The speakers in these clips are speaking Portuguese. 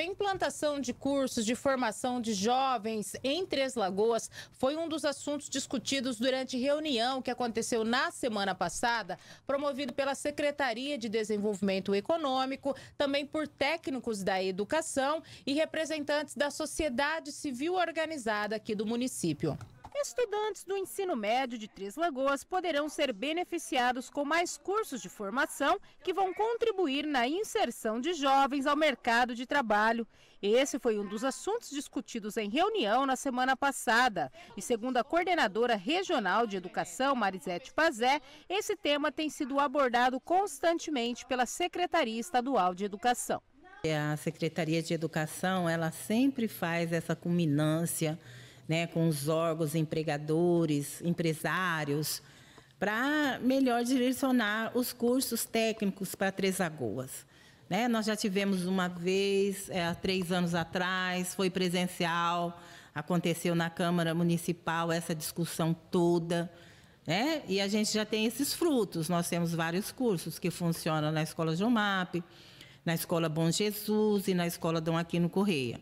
A implantação de cursos de formação de jovens em Três Lagoas foi um dos assuntos discutidos durante reunião que aconteceu na semana passada, promovido pela Secretaria de Desenvolvimento Econômico, também por técnicos da educação e representantes da sociedade civil organizada aqui do município. Estudantes do ensino médio de Três Lagoas poderão ser beneficiados com mais cursos de formação que vão contribuir na inserção de jovens ao mercado de trabalho. Esse foi um dos assuntos discutidos em reunião na semana passada. E segundo a coordenadora regional de educação, Marisete Pazé, esse tema tem sido abordado constantemente pela Secretaria Estadual de Educação. A Secretaria de Educação, ela sempre faz essa culminância né, com os órgãos empregadores, empresários, para melhor direcionar os cursos técnicos para Três Lagoas. Né? Nós já tivemos uma vez, é, há três anos atrás, foi presencial, aconteceu na Câmara Municipal essa discussão toda. Né? E a gente já tem esses frutos. Nós temos vários cursos que funcionam na Escola Jomap, na Escola Bom Jesus e na Escola Dom Aquino Correia.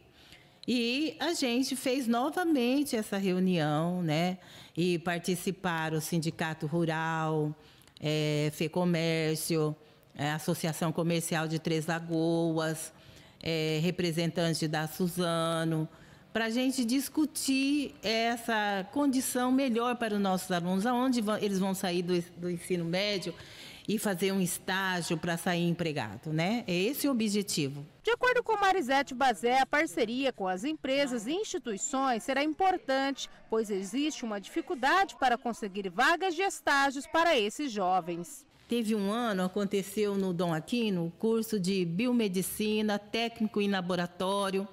E a gente fez novamente essa reunião, né? E participaram o Sindicato Rural, é, FEComércio, é, Associação Comercial de Três Lagoas, é, representante da Suzano, para a gente discutir essa condição melhor para os nossos alunos, aonde vão, eles vão sair do, do ensino médio e fazer um estágio para sair empregado, né? É esse o objetivo. De acordo com Marisete Bazé, a parceria com as empresas e instituições será importante, pois existe uma dificuldade para conseguir vagas de estágios para esses jovens. Teve um ano, aconteceu no Dom Aquino, curso de biomedicina, técnico em laboratório,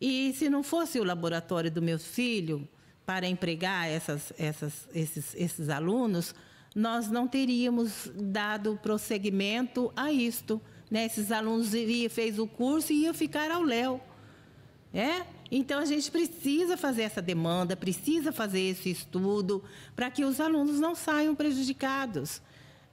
e se não fosse o laboratório do meu filho para empregar essas, essas, esses, esses alunos, nós não teríamos dado prosseguimento a isto. Né? Esses alunos iriam, fez o curso e iam ficar ao léu. É? Então a gente precisa fazer essa demanda, precisa fazer esse estudo para que os alunos não saiam prejudicados.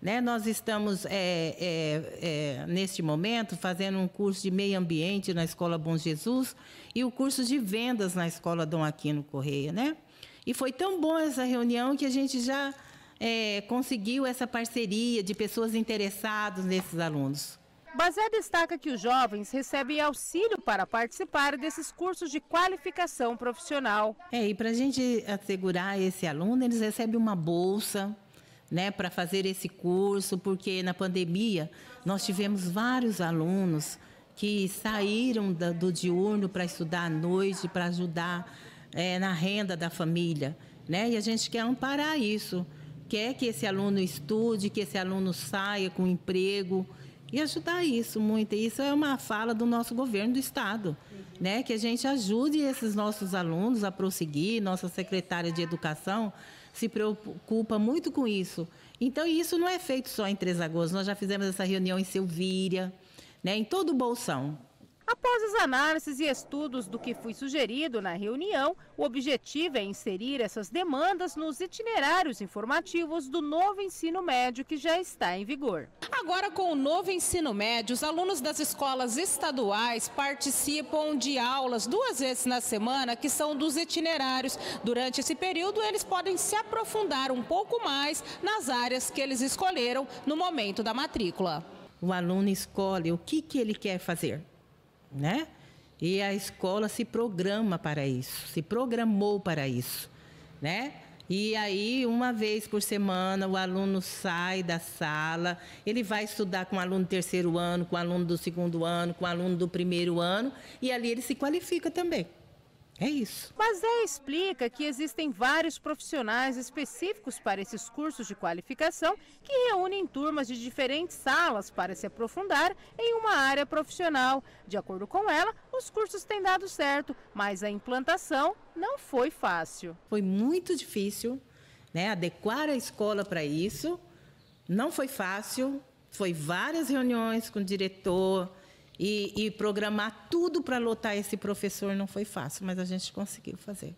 Né? Nós estamos, é, é, é, neste momento, fazendo um curso de meio ambiente na Escola Bom Jesus e o curso de vendas na Escola Dom Aquino Correia. Né? E foi tão bom essa reunião que a gente já é, conseguiu essa parceria de pessoas interessadas nesses alunos. Bazé destaca que os jovens recebem auxílio para participar desses cursos de qualificação profissional. É, e para a gente assegurar esse aluno, eles recebem uma bolsa, né, para fazer esse curso, porque na pandemia nós tivemos vários alunos que saíram do diurno para estudar à noite, para ajudar é, na renda da família. Né? E a gente quer amparar isso, quer que esse aluno estude, que esse aluno saia com emprego, e ajudar isso muito. e Isso é uma fala do nosso governo do estado, uhum. né? Que a gente ajude esses nossos alunos a prosseguir. Nossa secretária de educação se preocupa muito com isso. Então isso não é feito só em Três Agosto Nós já fizemos essa reunião em Silvíria, né? Em todo o bolsão. Após as análises e estudos do que foi sugerido na reunião, o objetivo é inserir essas demandas nos itinerários informativos do novo ensino médio que já está em vigor. Agora, com o novo ensino médio, os alunos das escolas estaduais participam de aulas duas vezes na semana, que são dos itinerários. Durante esse período, eles podem se aprofundar um pouco mais nas áreas que eles escolheram no momento da matrícula. O aluno escolhe o que, que ele quer fazer né? E a escola se programa para isso, se programou para isso, né? E aí, uma vez por semana, o aluno sai da sala, ele vai estudar com o aluno do terceiro ano, com o aluno do segundo ano, com o aluno do primeiro ano, e ali ele se qualifica também. É isso. Mas é explica que existem vários profissionais específicos para esses cursos de qualificação que reúnem turmas de diferentes salas para se aprofundar em uma área profissional. De acordo com ela, os cursos têm dado certo, mas a implantação não foi fácil. Foi muito difícil, né, adequar a escola para isso. Não foi fácil. Foi várias reuniões com o diretor, e, e programar tudo para lotar esse professor não foi fácil, mas a gente conseguiu fazer.